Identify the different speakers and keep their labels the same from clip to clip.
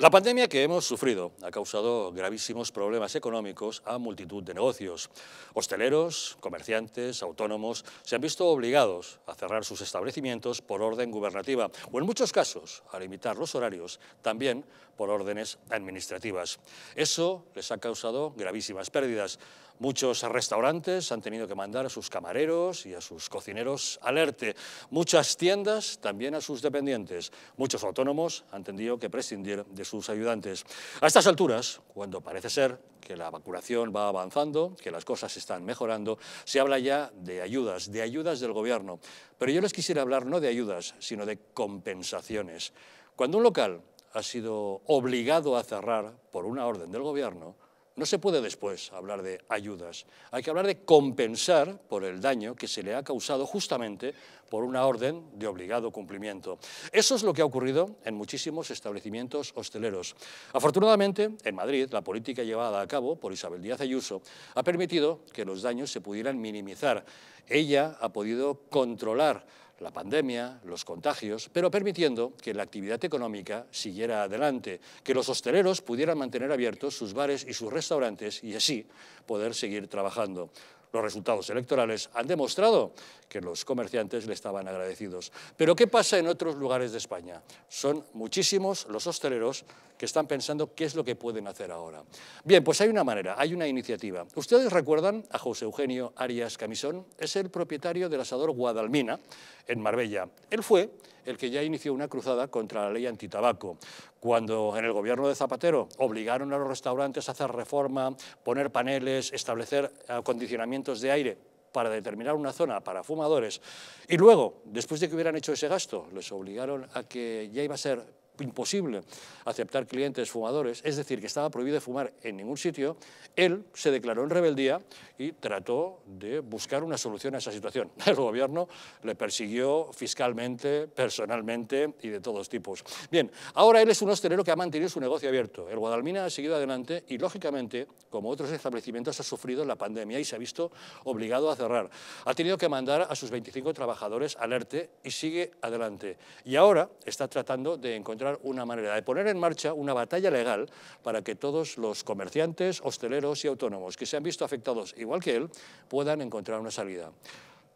Speaker 1: La pandemia que hemos sufrido ha causado gravísimos problemas económicos a multitud de negocios. Hosteleros, comerciantes, autónomos se han visto obligados a cerrar sus establecimientos por orden gubernativa o en muchos casos a limitar los horarios también por órdenes administrativas. Eso les ha causado gravísimas pérdidas. Muchos restaurantes han tenido que mandar a sus camareros y a sus cocineros alerte. Muchas tiendas también a sus dependientes. Muchos autónomos han tenido que prescindir de sus ayudantes. A estas alturas, cuando parece ser que la vacunación va avanzando, que las cosas están mejorando, se habla ya de ayudas, de ayudas del gobierno. Pero yo les quisiera hablar no de ayudas, sino de compensaciones. Cuando un local ha sido obligado a cerrar por una orden del gobierno, no se puede después hablar de ayudas. Hay que hablar de compensar por el daño que se le ha causado justamente por una orden de obligado cumplimiento. Eso es lo que ha ocurrido en muchísimos establecimientos hosteleros. Afortunadamente, en Madrid, la política llevada a cabo por Isabel Díaz Ayuso ha permitido que los daños se pudieran minimizar. Ella ha podido controlar la pandemia, los contagios, pero permitiendo que la actividad económica siguiera adelante, que los hosteleros pudieran mantener abiertos sus bares y sus restaurantes y así poder seguir trabajando. Los resultados electorales han demostrado que los comerciantes le estaban agradecidos. Pero ¿qué pasa en otros lugares de España? Son muchísimos los hosteleros que están pensando qué es lo que pueden hacer ahora. Bien, pues hay una manera, hay una iniciativa. ¿Ustedes recuerdan a José Eugenio Arias Camisón? Es el propietario del asador Guadalmina, en Marbella. Él fue el que ya inició una cruzada contra la ley antitabaco. Cuando en el gobierno de Zapatero obligaron a los restaurantes a hacer reforma, poner paneles, establecer acondicionamientos de aire para determinar una zona para fumadores, y luego, después de que hubieran hecho ese gasto, les obligaron a que ya iba a ser imposible aceptar clientes fumadores, es decir, que estaba prohibido fumar en ningún sitio, él se declaró en rebeldía y trató de buscar una solución a esa situación. El gobierno le persiguió fiscalmente, personalmente y de todos tipos. Bien, ahora él es un hostelero que ha mantenido su negocio abierto. El Guadalmina ha seguido adelante y, lógicamente, como otros establecimientos, ha sufrido la pandemia y se ha visto obligado a cerrar. Ha tenido que mandar a sus 25 trabajadores alerte y sigue adelante. Y ahora está tratando de encontrar una manera de poner en marcha una batalla legal para que todos los comerciantes, hosteleros y autónomos que se han visto afectados igual que él puedan encontrar una salida.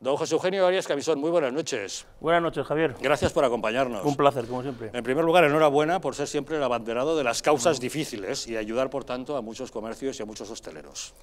Speaker 1: Don José Eugenio Arias Camisón, muy buenas noches.
Speaker 2: Buenas noches, Javier. Gracias
Speaker 1: por acompañarnos. Un
Speaker 2: placer, como siempre.
Speaker 1: En primer lugar, enhorabuena por ser siempre el abanderado de las causas difíciles y ayudar, por tanto, a muchos comercios y a muchos hosteleros.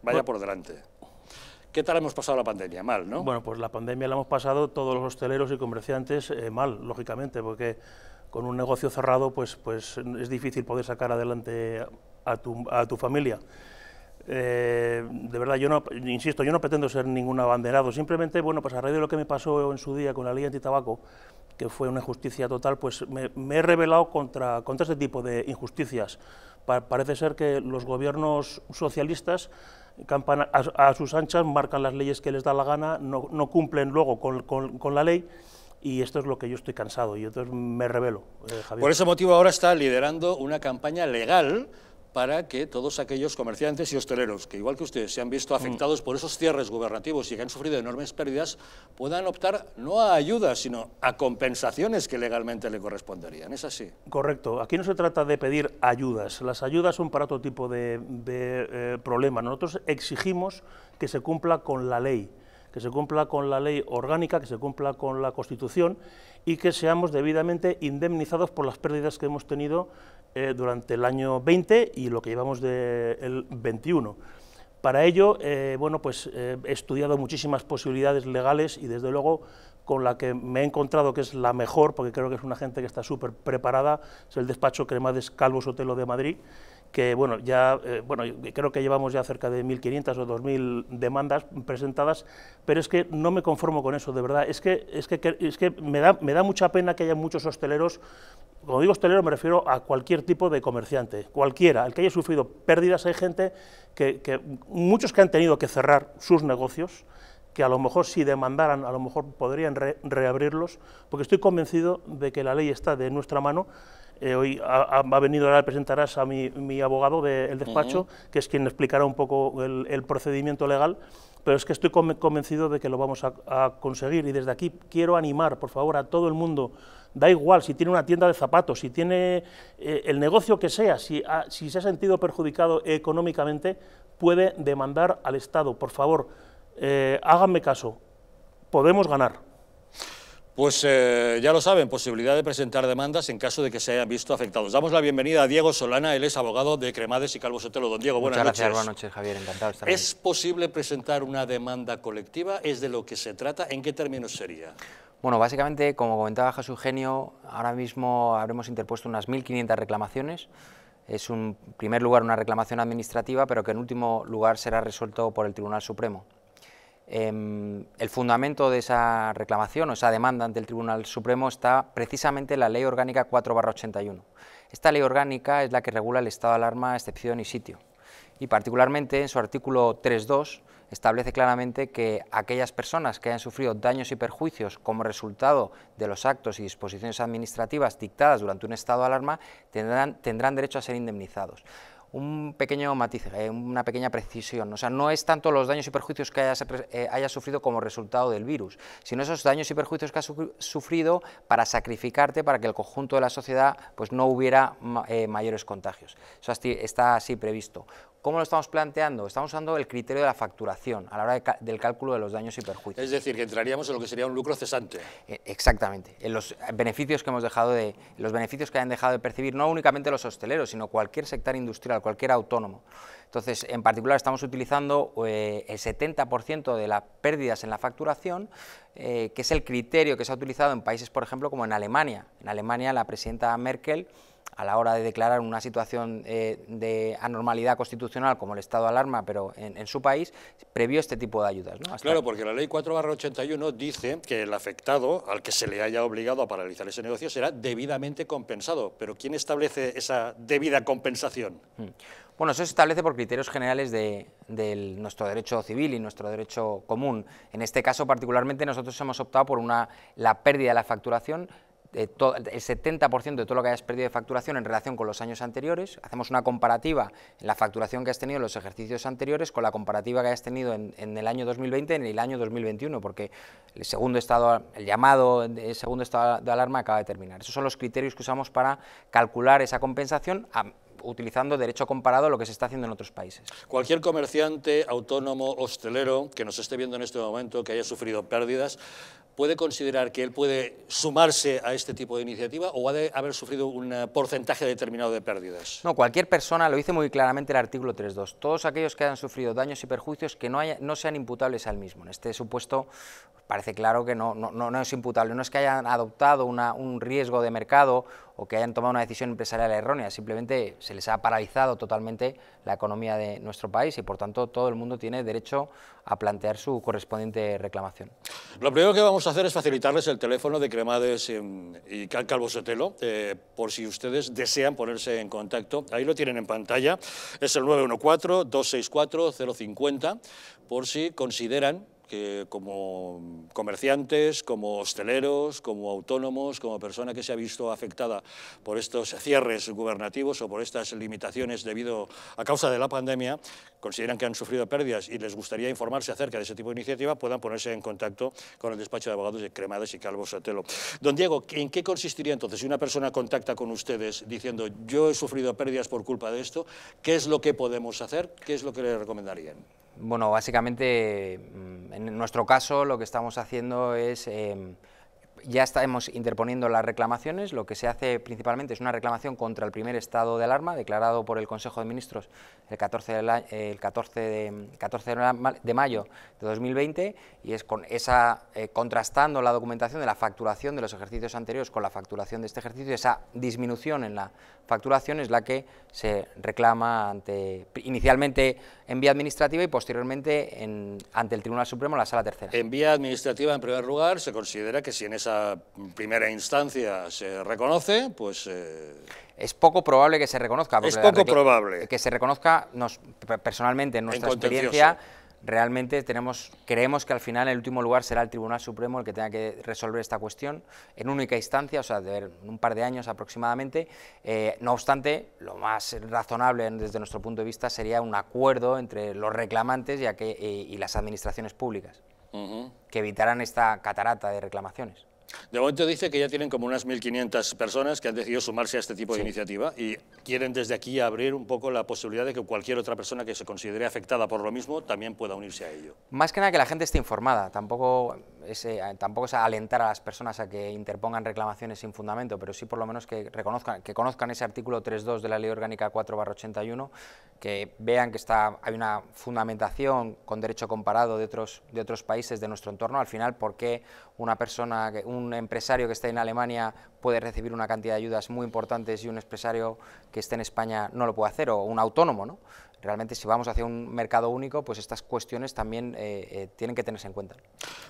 Speaker 1: Vaya por delante. ¿Qué tal hemos pasado la pandemia? Mal, ¿no? Bueno,
Speaker 2: pues la pandemia la hemos pasado todos los hosteleros y comerciantes eh, mal, lógicamente, porque con un negocio cerrado pues, pues es difícil poder sacar adelante a tu, a tu familia. Eh, de verdad, yo no, insisto, yo no pretendo ser ningún abanderado, simplemente, bueno, pues a raíz de lo que me pasó en su día con la ley antitabaco, que fue una injusticia total, pues me, he rebelado contra, contra este tipo de injusticias. parece ser que los gobiernos socialistas campan a, sus anchas, marcan las leyes que les da la gana, no, cumplen luego con la ley y esto es lo que yo estoy cansado y entonces me rebelo.
Speaker 1: Eh, Javier. Por ese motivo ahora está liderando una campaña legal para que todos aquellos comerciantes y hosteleros que, igual que ustedes, se han visto mm. afectados por esos cierres gubernativos y que han sufrido enormes pérdidas, puedan optar no a ayudas, sino a compensaciones que legalmente le corresponderían. ¿Es así?
Speaker 2: Correcto. Aquí no se trata de pedir ayudas. Las ayudas son para otro tipo de, eh, problema. Nosotros exigimos que se cumpla con la ley que se cumpla con la ley orgánica, que se cumpla con la Constitución y que seamos debidamente indemnizados por las pérdidas que hemos tenido eh, durante el año 20 y lo que llevamos del 21. Para ello, eh, bueno, pues eh, he estudiado muchísimas posibilidades legales y desde luego con la que me he encontrado que es la mejor, porque creo que es una gente que está súper preparada, es el despacho Cremades Calvo Sotelo de Madrid, que bueno, ya, eh, bueno, creo que llevamos ya cerca de 1.500 o 2.000 demandas presentadas, pero es que no me conformo con eso, de verdad. Es que, es que, es que me, da, me da mucha pena que haya muchos hosteleros cuando digo hostelero me refiero a cualquier tipo de comerciante, cualquiera, el que haya sufrido pérdidas, hay gente que, muchos que han tenido que cerrar sus negocios, que a lo mejor si demandaran, a lo mejor podrían reabrirlos, porque estoy convencido de que la ley está de nuestra mano eh, hoy ha, venido ahora a presentarás a mi, abogado del despacho, que es quien explicará un poco el, procedimiento legal pero es que estoy convencido de que lo vamos a, conseguir y desde aquí quiero animar, por favor, a todo el mundo, da igual si tiene una tienda de zapatos, si tiene eh, el negocio que sea, si, se ha sentido perjudicado económicamente, puede demandar al Estado. Por favor, eh, háganme caso, podemos ganar.
Speaker 1: Pues eh, ya lo saben, posibilidad de presentar demandas en caso de que se hayan visto afectados. Damos la bienvenida a Diego Solana, él es abogado de Cremades y Calvo Sotelo. Don Diego, buenas noches. Gracias, buenas
Speaker 3: noches, Javier, encantado
Speaker 1: estar aquí. ¿Es posible presentar una demanda colectiva? ¿Es de lo que se trata? ¿En qué términos sería?
Speaker 3: Bueno, básicamente, como comentaba Jesús Genio, ahora mismo habremos interpuesto unas 1.500 reclamaciones. Es, un en primer lugar, una reclamación administrativa, pero que en último lugar será resuelto por el Tribunal Supremo. Em, el fundamento de esa reclamación o esa demanda ante el Tribunal Supremo está precisamente en la Ley Orgánica 4-81. Esta ley orgánica es la que regula el estado de alarma, excepción y sitio. Y particularmente en su artículo 3.2 establece claramente que aquellas personas que hayan sufrido daños y perjuicios como resultado de los actos y disposiciones administrativas dictadas durante un estado de alarma tendrán derecho a ser indemnizados un pequeño matiz, eh, una pequeña precisión. O sea, no es tanto los daños y perjuicios que hayas, eh, haya sufrido como resultado del virus, sino esos daños y perjuicios que has sufrido para sacrificarte para que el conjunto de la sociedad pues, no hubiera eh, mayores contagios. Eso está así previsto. ¿Cómo lo estamos planteando? Estamos usando el criterio de la facturación a la hora del cálculo de los daños y perjuicios.
Speaker 1: Es decir, que entraríamos en lo que sería un lucro
Speaker 3: cesante. Eh, exactamente. En los eh, beneficios que hemos dejado de, los beneficios que han dejado de percibir no únicamente los hosteleros, sino cualquier sector industrial, cualquier autónomo. Entonces, en particular, estamos utilizando eh, el 70% de las pérdidas en la facturación, que es el criterio que se ha utilizado en países, por ejemplo, como en Alemania. En Alemania, la presidenta Merkel a la hora de declarar una situación eh, de anormalidad constitucional como el estado de alarma, pero en, su país, previó este tipo de ayudas. claro,
Speaker 1: porque la ley 4-81 dice que el afectado al que se le haya obligado a paralizar ese negocio será debidamente compensado, pero ¿quién establece esa debida compensación?
Speaker 3: Mm. Bueno, eso se establece por criterios generales de, nuestro derecho civil y nuestro derecho común. En este caso, particularmente, nosotros hemos optado por una, la pérdida de la facturación eh, el 70% de todo lo que hayas perdido de facturación en relación con los años anteriores, hacemos una comparativa en la facturación que has tenido en los ejercicios anteriores con la comparativa que has tenido en, el año 2020 en el año 2021, porque el segundo estado, el llamado segundo estado de alarma acaba de terminar. Esos son los criterios que usamos para calcular esa compensación utilizando derecho comparado a lo que se está haciendo en otros países.
Speaker 1: Cualquier comerciante, autónomo, hostelero que nos esté viendo en este momento, que haya sufrido pérdidas, puede considerar que él puede sumarse a este tipo de iniciativa o ha de haber sufrido un eh, porcentaje determinado de pérdidas?
Speaker 3: No, cualquier persona, lo dice muy claramente el artículo 3.2, todos aquellos que hayan sufrido daños y perjuicios que no, no sean imputables al mismo. En este supuesto, parece claro que no, no, es imputable. No es que hayan adoptado un riesgo de mercado o que hayan tomado una decisión empresarial errónea, simplemente se les ha paralizado totalmente la economía de nuestro país y por tanto todo el mundo tiene derecho a plantear su correspondiente reclamación.
Speaker 1: Lo primero que vamos a hacer es facilitarles el teléfono de Cremades em, y Calvo Sotelo, eh, por si ustedes desean ponerse en contacto. Ahí lo tienen en pantalla, es el 914-264-050, por si consideran que como comerciantes, como hosteleros, como autónomos, como persona que se ha visto afectada por estos cierres gubernativos o por estas limitaciones debido a causa de la pandemia, consideran que han sufrido pérdidas y les gustaría informarse acerca de ese tipo de iniciativa, puedan ponerse en contacto con el despacho de abogados de Cremades y Calvo Sotelo. Don Diego, ¿en qué consistiría entonces si una persona contacta con ustedes diciendo yo he sufrido pérdidas por culpa de esto? ¿Qué es lo que podemos hacer? ¿Qué es lo que le recomendarían?
Speaker 3: Bueno, básicamente mm, en nuestro caso lo que estamos haciendo es, em, ya estamos interponiendo las reclamaciones, lo que se hace principalmente es una reclamación contra el primer estado de alarma declarado por el Consejo de Ministros el 14 de, el de, 14 de mayo de 2020 y es con esa, eh, contrastando la documentación de la facturación de los ejercicios anteriores con la facturación de este ejercicio, esa disminución en la facturación es la que se reclama ante, inicialmente en vía administrativa y posteriormente ante el Tribunal Supremo en la Sala Tercera.
Speaker 1: En vía administrativa, en primer lugar, se considera que si en esa primera instancia se reconoce, pues... Eh, es poco
Speaker 3: probable que se reconozca. Es poco probable. Que se reconozca nos, personalmente en nuestra experiencia realmente tenemos, creemos que al final el último lugar será el Tribunal Supremo el que tenga que resolver esta cuestión en única instancia, o sea, de un par de años aproximadamente. Eh, no obstante, lo más razonable desde nuestro punto de vista sería un acuerdo entre los reclamantes y, eh, y las administraciones públicas, que evitarán esta catarata de reclamaciones.
Speaker 1: De momento dice que ya tienen como unas 1.500 personas que han decidido sumarse a este tipo de iniciativa y quieren desde aquí abrir un poco la posibilidad de que cualquier otra persona que se considere afectada por lo mismo también pueda unirse a ello.
Speaker 3: Más que nada que la gente esté informada, tampoco eh, tampoco es alentar a las personas a que interpongan reclamaciones sin fundamento, pero sí por lo menos que reconozcan, que conozcan ese artículo 3.2 de la Ley Orgánica 4/81, que vean que está, hay una fundamentación con derecho comparado de otros, de otros países de nuestro entorno. Al final, ¿por qué una persona, un empresario que esté en Alemania puede recibir una cantidad de ayudas muy importantes y un empresario que esté en España no lo puede hacer, o un autónomo, ¿no? realmente si vamos hacia un mercado único, pues estas cuestiones también eh, eh, tienen que tenerse en cuenta.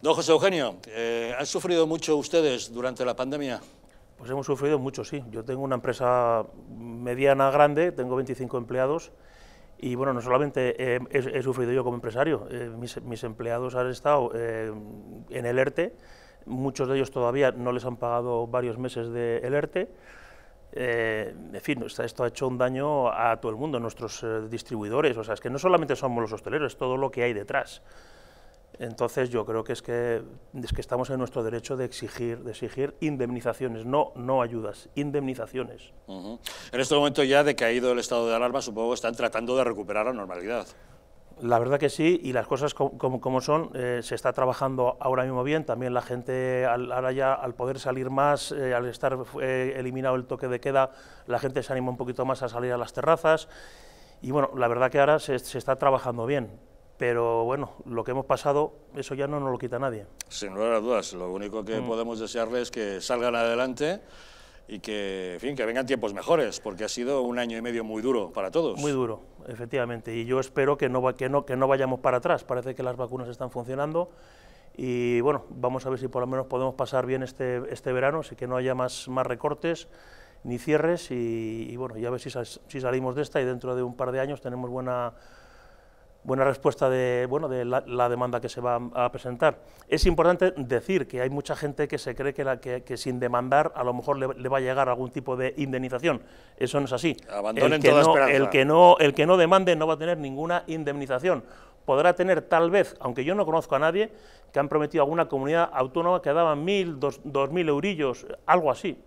Speaker 3: Don José Eugenio, eh, ¿han sufrido mucho ustedes durante la pandemia?
Speaker 2: Pues hemos sufrido mucho, sí. Yo tengo una empresa mediana grande, tengo 25 empleados y bueno, no solamente he, sufrido yo como empresario, mis, empleados han estado en el ERTE, muchos de ellos todavía no les han pagado varios meses de ERTE eh, en fin, esto ha hecho un daño a todo el mundo, a nuestros eh, distribuidores, o sea, es que no solamente somos los hosteleros, es todo lo que hay detrás. Entonces yo creo que es que, estamos en nuestro derecho de exigir, de exigir indemnizaciones, no, no ayudas, indemnizaciones.
Speaker 1: En este momento ya de decaído el estado de alarma, supongo que están tratando de recuperar la normalidad.
Speaker 2: La verdad que sí, y las cosas como, son, eh, se está trabajando ahora mismo bien, también la gente ahora ya al poder salir más, eh, al estar eh, eliminado el toque de queda, la gente se anima un poquito más a salir a las terrazas, y bueno, la verdad que ahora se, está trabajando bien,
Speaker 1: pero bueno, lo que hemos pasado, eso ya no nos lo quita nadie. Sin lugar a dudas, lo único que mm. podemos desearles es que salgan adelante, y que, fin, que vengan tiempos mejores, porque ha sido un año y medio muy duro para todos. Muy duro,
Speaker 2: efectivamente, y yo espero que no, que no, que no vayamos para atrás, parece que las vacunas están funcionando y bueno, vamos a ver si por lo menos podemos pasar bien este, este verano, así que no haya más, más recortes ni cierres y, bueno, ya a ver si, si salimos de esta y dentro de un par de años tenemos buena buena respuesta de, bueno, de la, demanda que se va a presentar. Es importante decir que hay mucha gente que se cree que, la, que, sin demandar a lo mejor le, va a llegar algún tipo de indemnización. Eso no es así. Abandonen el que no, El que, no, demande no va a tener ninguna indemnización podrá tener tal vez, aunque yo no conozco a nadie, que han prometido a alguna comunidad autónoma que daban mil, dos, mil eurillos, algo así.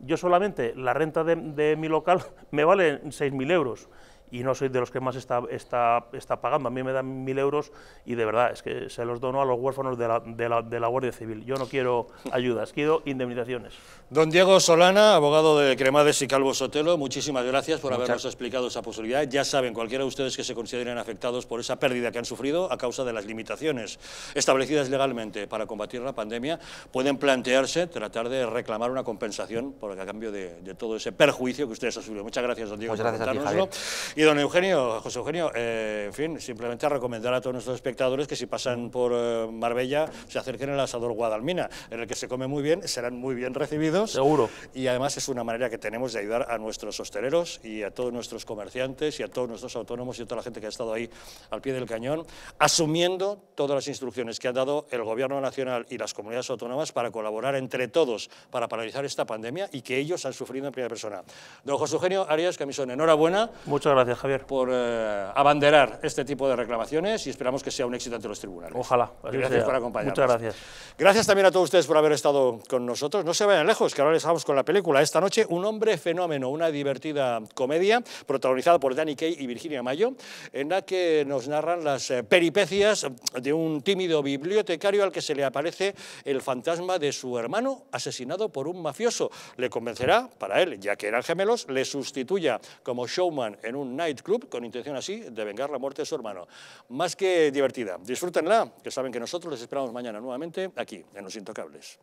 Speaker 2: Yo solamente la renta de, de mi local me vale seis mil euros y no soy de los que más está, está, está pagando. A mí me dan mil euros y de verdad es que se los dono a los huérfanos de la, de la, de la Guardia Civil. Yo no quiero
Speaker 1: ayudas, quiero indemnizaciones. Don Diego Solana, abogado de Cremades y Calvo Sotelo, muchísimas gracias por habernos explicado esa posibilidad. Ya saben, cualquiera de ustedes que se consideren afectados por esa pérdida que han sufrido a causa de las limitaciones establecidas legalmente para combatir la pandemia, pueden plantearse tratar de reclamar una compensación por a cambio de, todo ese perjuicio que ustedes han sufrido. Muchas gracias, don Diego, Muchas gracias por y don Eugenio, José Eugenio, eh, en fin, simplemente recomendar a todos nuestros espectadores que si pasan por eh, Marbella se acerquen al asador Guadalmina, en el que se come muy bien, serán muy bien recibidos. Seguro. Y además es una manera que tenemos de ayudar a nuestros hosteleros y a todos nuestros comerciantes y a todos nuestros autónomos y a toda la gente que ha estado ahí al pie del cañón, asumiendo todas las instrucciones que ha dado el Gobierno Nacional y las comunidades autónomas para colaborar entre todos para paralizar esta pandemia y que ellos han sufrido en primera persona. Don José Eugenio Arias Camisón, enhorabuena.
Speaker 2: Muchas gracias gracias, Javier.
Speaker 1: Por eh, abanderar este tipo de reclamaciones y esperamos que sea un éxito ante los tribunales. Ojalá. gracias por acompañarnos. Muchas gracias. Gracias también a todos ustedes por haber estado con nosotros. No se vayan lejos, que ahora les vamos con la película. Esta noche, Un hombre fenómeno, una divertida comedia protagonizada por Danny Kaye y Virginia Mayo, en la que nos narran las eh, peripecias de un tímido bibliotecario al que se le aparece el fantasma de su hermano asesinado por un mafioso. Le convencerá, para él, ya que eran gemelos, le sustituya como showman en un nightclub con intención así de vengar la muerte de su hermano. Más que divertida. Disfrútenla, que saben que nosotros les esperamos mañana nuevamente aquí, en Los Intocables.